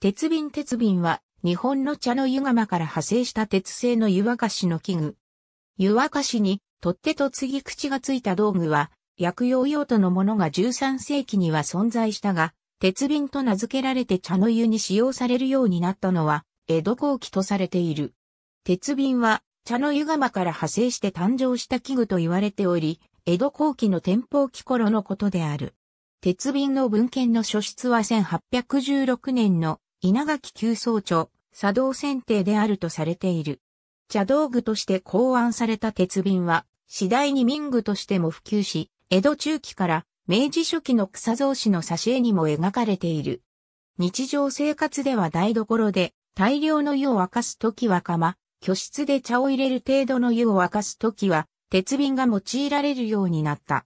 鉄瓶鉄瓶は、日本の茶の湯釜から派生した鉄製の湯沸かしの器具。湯沸かしに、取っ手と継ぎ口がついた道具は、薬用用途のものが13世紀には存在したが、鉄瓶と名付けられて茶の湯に使用されるようになったのは、江戸後期とされている。鉄瓶は、茶の湯釜から派生して誕生した器具と言われており、江戸後期の天保期頃のことである。鉄瓶の文献の書出は1816年の稲垣急総長、作動選定であるとされている。茶道具として考案された鉄瓶は、次第に民具としても普及し、江戸中期から明治初期の草造紙の挿絵にも描かれている。日常生活では台所で大量の湯を沸かすときは釜、居室で茶を入れる程度の湯を沸かすときは鉄瓶が用いられるようになった。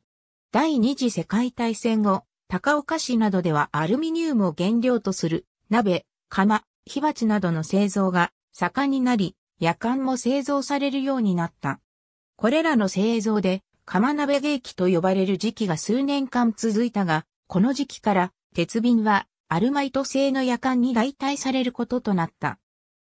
第二次世界大戦後、高岡市などではアルミニウムを原料とする鍋、釜、火鉢などの製造が盛んになり、夜間も製造されるようになった。これらの製造で、釜鍋芸機と呼ばれる時期が数年間続いたが、この時期から鉄瓶はアルマイト製の夜間に代替されることとなった。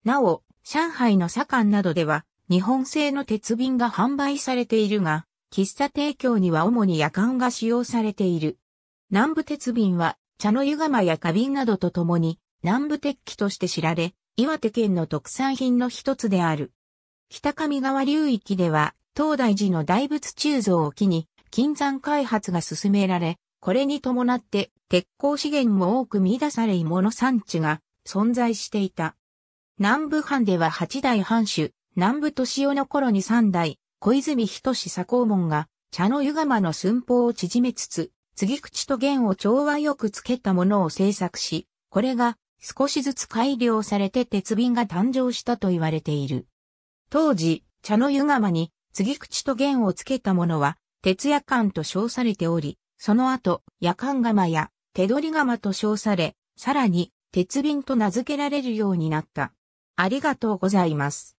なお、上海の左官などでは日本製の鉄瓶が販売されているが、喫茶提供には主に夜間が使用されている。南部鉄瓶は茶の湯釜や花瓶などとともに南部鉄器として知られ、岩手県の特産品の一つである。北上川流域では、東大寺の大仏鋳造を機に、金山開発が進められ、これに伴って鉄鋼資源も多く見出され芋の産地が存在していた。南部藩では八代藩主、南部敏夫の頃に三代、小泉仁左高門が、茶の湯釜の寸法を縮めつつ、継口と弦を調和よくつけたものを製作し、これが少しずつ改良されて鉄瓶が誕生したと言われている。当時、茶の湯釜に、継ぎ口と弦をつけたものは、鉄夜間と称されており、その後、夜間釜や手取り釜と称され、さらに、鉄瓶と名付けられるようになった。ありがとうございます。